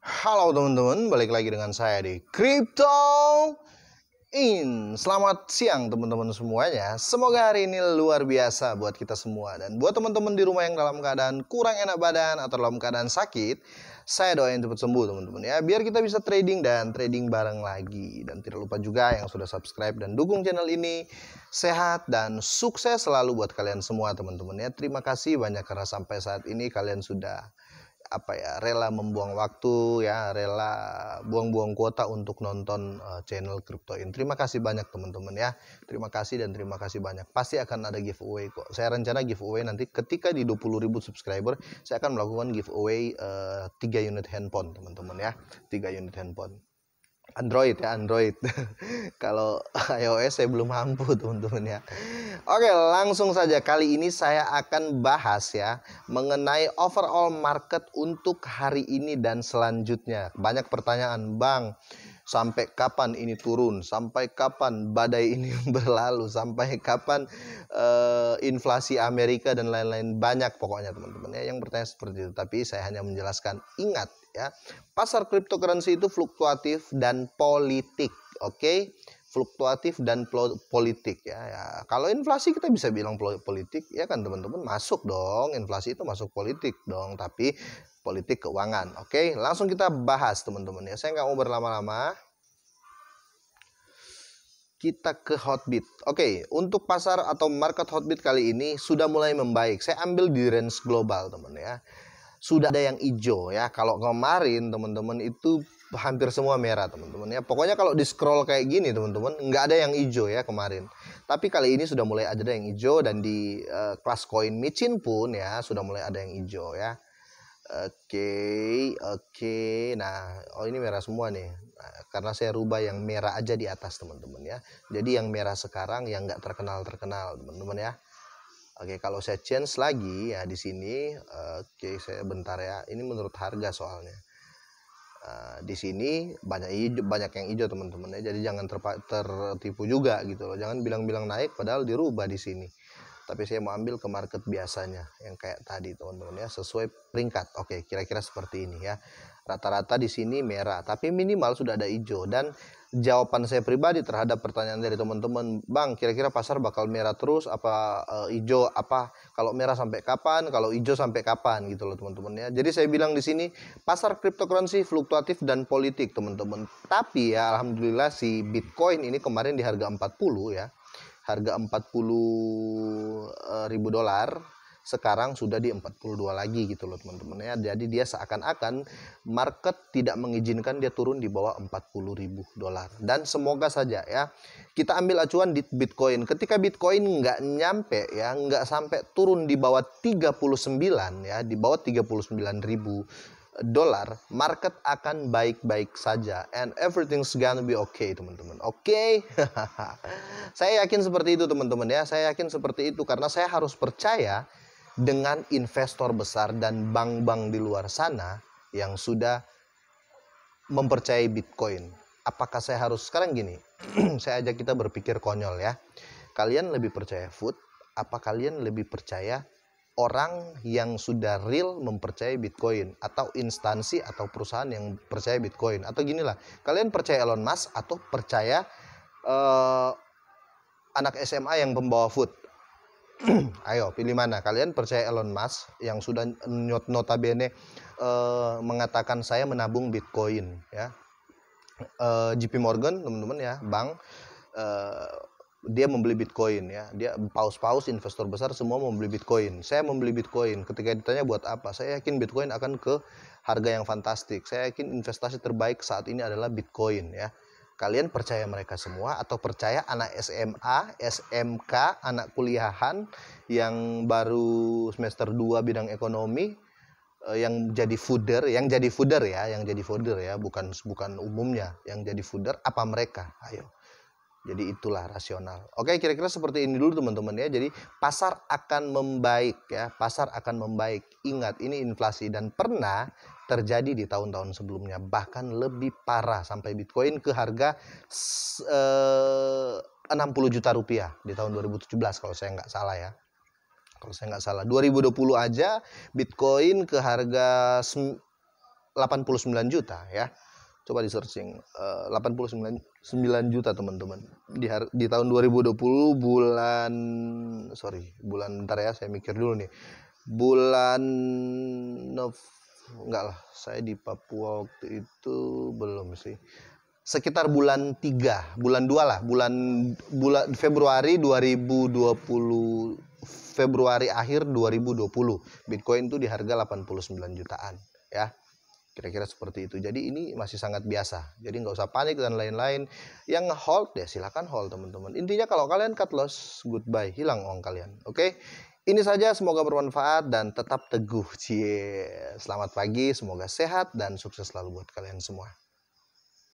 Halo teman-teman, balik lagi dengan saya di Crypto In. Selamat siang teman-teman semuanya. Semoga hari ini luar biasa buat kita semua dan buat teman-teman di rumah yang dalam keadaan kurang enak badan atau dalam keadaan sakit, saya doain cepat sembuh teman-teman ya. Biar kita bisa trading dan trading bareng lagi dan tidak lupa juga yang sudah subscribe dan dukung channel ini sehat dan sukses selalu buat kalian semua teman-teman ya. Terima kasih banyak karena sampai saat ini kalian sudah apa ya rela membuang waktu ya rela buang-buang kuota untuk nonton uh, channel Cryptoin. Terima kasih banyak teman-teman ya. Terima kasih dan terima kasih banyak. Pasti akan ada giveaway kok. Saya rencana giveaway nanti ketika di ribu subscriber saya akan melakukan giveaway uh, unit handphone teman-teman ya. tiga unit handphone. Android ya Android. Kalau iOS saya belum mampu teman-teman ya. Oke, langsung saja kali ini saya akan bahas ya mengenai overall market untuk hari ini dan selanjutnya. Banyak pertanyaan, Bang. Sampai kapan ini turun? Sampai kapan badai ini berlalu? Sampai kapan uh, inflasi Amerika dan lain-lain banyak pokoknya teman-teman ya yang bertanya seperti itu. Tapi saya hanya menjelaskan ingat ya. Pasar cryptocurrency itu fluktuatif dan politik, oke? Okay? Fluktuatif dan politik ya. ya. Kalau inflasi kita bisa bilang politik ya kan teman-teman masuk dong. Inflasi itu masuk politik dong, tapi politik keuangan. Oke, okay? langsung kita bahas teman-teman ya. Saya nggak mau berlama-lama kita ke hotbit. Oke, okay, untuk pasar atau market hotbit kali ini sudah mulai membaik. Saya ambil di range global, teman ya sudah ada yang hijau ya. Kalau kemarin teman-teman itu hampir semua merah teman-teman ya. Pokoknya kalau di scroll kayak gini teman-teman nggak ada yang hijau ya kemarin. Tapi kali ini sudah mulai ada yang hijau dan di uh, kelas koin micin pun ya sudah mulai ada yang hijau ya. Oke, okay, oke. Okay. Nah, oh ini merah semua nih. Nah, karena saya rubah yang merah aja di atas teman-teman ya. Jadi yang merah sekarang yang nggak terkenal terkenal teman-teman ya. Oke, kalau saya change lagi ya di sini, uh, oke saya bentar ya. Ini menurut harga soalnya. Uh, di sini banyak hijau, banyak yang hijau teman-teman ya. Jadi jangan tertipu juga gitu loh. Jangan bilang-bilang naik padahal dirubah di sini tapi saya mau ambil ke market biasanya yang kayak tadi teman-teman ya sesuai peringkat oke kira-kira seperti ini ya rata-rata di sini merah tapi minimal sudah ada hijau dan jawaban saya pribadi terhadap pertanyaan dari teman-teman bang kira-kira pasar bakal merah terus apa e, hijau apa kalau merah sampai kapan kalau hijau sampai kapan gitu loh teman-teman ya jadi saya bilang di sini pasar cryptocurrency fluktuatif dan politik teman-teman tapi ya alhamdulillah si Bitcoin ini kemarin di harga 40 ya harga 40 eh, ribu dolar sekarang sudah di 42 lagi gitu loh teman-teman ya. Jadi dia seakan-akan market tidak mengizinkan dia turun di bawah 40 ribu dolar. Dan semoga saja ya kita ambil acuan di Bitcoin. Ketika Bitcoin nggak nyampe ya nggak sampai turun di bawah 39 ya di bawah 39 ribu dolar, market akan baik-baik saja and everything's gonna be okay, teman-teman. Oke. Okay? saya yakin seperti itu, teman-teman ya. Saya yakin seperti itu karena saya harus percaya dengan investor besar dan bank-bank di luar sana yang sudah mempercayai Bitcoin. Apakah saya harus sekarang gini? saya ajak kita berpikir konyol ya. Kalian lebih percaya food apa kalian lebih percaya orang yang sudah real mempercayai Bitcoin atau instansi atau perusahaan yang percaya Bitcoin atau gini lah kalian percaya Elon Musk atau percaya uh, anak SMA yang pembawa food ayo pilih mana kalian percaya Elon Musk yang sudah not notabene uh, mengatakan saya menabung Bitcoin ya uh, eh, JP Morgan teman-teman ya bank uh, dia membeli Bitcoin ya. Dia paus-paus investor besar semua membeli Bitcoin. Saya membeli Bitcoin. Ketika ditanya buat apa? Saya yakin Bitcoin akan ke harga yang fantastik. Saya yakin investasi terbaik saat ini adalah Bitcoin ya. Kalian percaya mereka semua atau percaya anak SMA, SMK, anak kuliahan yang baru semester 2 bidang ekonomi eh, yang jadi fooder, yang jadi fooder ya, yang jadi fooder ya, bukan bukan umumnya, yang jadi fooder apa mereka? Ayo jadi itulah rasional. Oke, kira-kira seperti ini dulu teman-teman ya. Jadi pasar akan membaik ya, pasar akan membaik. Ingat ini inflasi dan pernah terjadi di tahun-tahun sebelumnya, bahkan lebih parah sampai Bitcoin ke harga eh, 60 juta rupiah di tahun 2017 kalau saya nggak salah ya. Kalau saya nggak salah, 2020 aja Bitcoin ke harga 89 juta ya coba di searching uh, 89 9 juta teman-teman di di tahun 2020 bulan sorry bulan ntar ya saya mikir dulu nih bulan Nov enggak lah saya di Papua waktu itu belum sih sekitar bulan 3, bulan 2 lah, bulan bulan Februari 2020 Februari akhir 2020 Bitcoin itu di harga 89 jutaan ya. Kira-kira seperti itu. Jadi ini masih sangat biasa. Jadi nggak usah panik dan lain-lain. Yang hold ya silahkan hold teman-teman. Intinya kalau kalian cut loss, goodbye. Hilang uang kalian. Oke? Okay? Ini saja semoga bermanfaat dan tetap teguh. Cie. Selamat pagi, semoga sehat dan sukses selalu buat kalian semua.